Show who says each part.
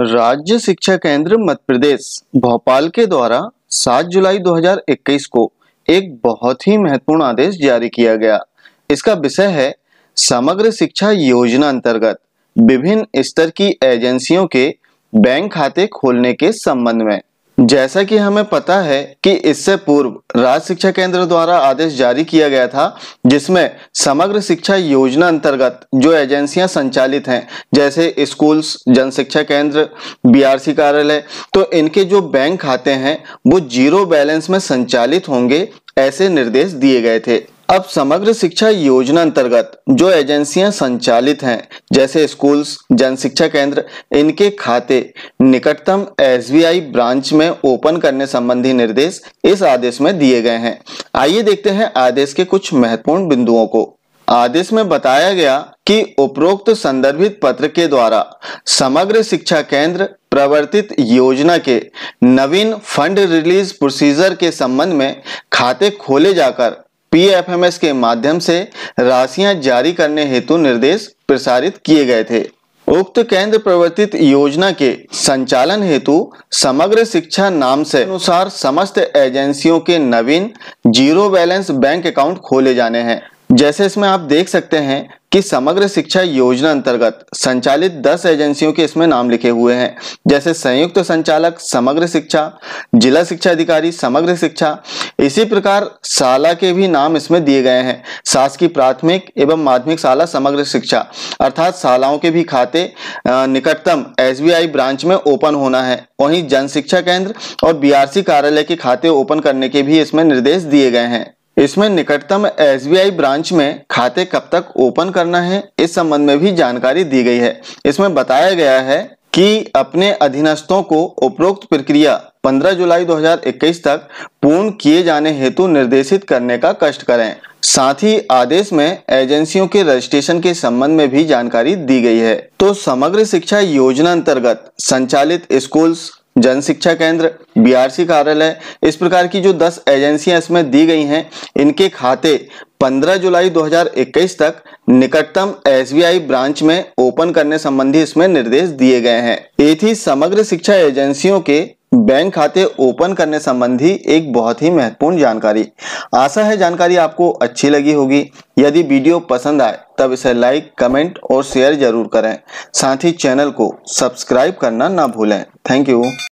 Speaker 1: राज्य शिक्षा केंद्र मध्य प्रदेश भोपाल के द्वारा 7 जुलाई 2021 को एक बहुत ही महत्वपूर्ण आदेश जारी किया गया इसका विषय है समग्र शिक्षा योजना अंतर्गत विभिन्न स्तर की एजेंसियों के बैंक खाते खोलने के संबंध में जैसा कि हमें पता है कि इससे पूर्व राज्य शिक्षा केंद्र द्वारा आदेश जारी किया गया था जिसमें समग्र शिक्षा योजना अंतर्गत जो एजेंसियां संचालित हैं जैसे स्कूल्स जन शिक्षा केंद्र बीआरसी कार्यालय तो इनके जो बैंक खाते हैं वो जीरो बैलेंस में संचालित होंगे ऐसे निर्देश दिए गए थे अब समग्र शिक्षा योजना अंतर्गत जो एजेंसियां संचालित हैं जैसे स्कूल्स जन शिक्षा केंद्र इनके खाते निकटतम एसबीआई ब्रांच में ओपन करने संबंधी निर्देश इस आदेश में दिए गए हैं आइए देखते हैं आदेश के कुछ महत्वपूर्ण बिंदुओं को आदेश में बताया गया कि उपरोक्त संदर्भित पत्र के द्वारा समग्र शिक्षा केंद्र प्रवर्तित योजना के नवीन फंड रिलीज प्रोसीजर के संबंध में खाते खोले जाकर पीएफएमएस के माध्यम से राशियां जारी करने हेतु निर्देश प्रसारित किए गए थे उक्त केंद्र प्रवर्तित योजना के संचालन हेतु समग्र शिक्षा नाम से अनुसार समस्त एजेंसियों के नवीन जीरो बैलेंस बैंक अकाउंट खोले जाने हैं जैसे इसमें आप देख सकते हैं कि समग्र शिक्षा योजना अंतर्गत संचालित 10 एजेंसियों के इसमें नाम लिखे हुए हैं जैसे संयुक्त संचालक समग्र शिक्षा जिला शिक्षा अधिकारी समग्र शिक्षा इसी प्रकार शाला के भी नाम इसमें दिए गए हैं शासकीय प्राथमिक एवं माध्यमिक शाला समग्र शिक्षा अर्थात शालाओं के भी खाते निकटतम एसबीआई ब्रांच में ओपन होना है वहीं जन शिक्षा केंद्र और बीआरसी कार्यालय के खाते ओपन करने के भी इसमें निर्देश दिए गए हैं इसमें निकटतम एसबीआई ब्रांच में खाते कब तक ओपन करना है इस संबंध में भी जानकारी दी गई है इसमें बताया गया है कि अपने अधीनस्थों को उपरोक्त प्रक्रिया 15 जुलाई 2021 तक पूर्ण किए जाने हेतु निर्देशित करने का कष्ट करें साथ ही आदेश में एजेंसियों के रजिस्ट्रेशन के संबंध में भी जानकारी दी गई है तो समग्र शिक्षा योजना अंतर्गत संचालित स्कूल्स जन शिक्षा केंद्र बीआरसी कार्यालय इस प्रकार की जो 10 एजेंसियां इसमें दी गई हैं इनके खाते 15 जुलाई 2021 तक निकटतम एसबीआई ब्रांच में ओपन करने संबंधी इसमें निर्देश दिए गए हैं ये थी समग्र शिक्षा एजेंसियों के बैंक खाते ओपन करने संबंधी एक बहुत ही महत्वपूर्ण जानकारी आशा है जानकारी आपको अच्छी लगी होगी यदि वीडियो पसंद आए तब इसे लाइक कमेंट और शेयर जरूर करें साथ ही चैनल को सब्सक्राइब करना ना भूलें थैंक यू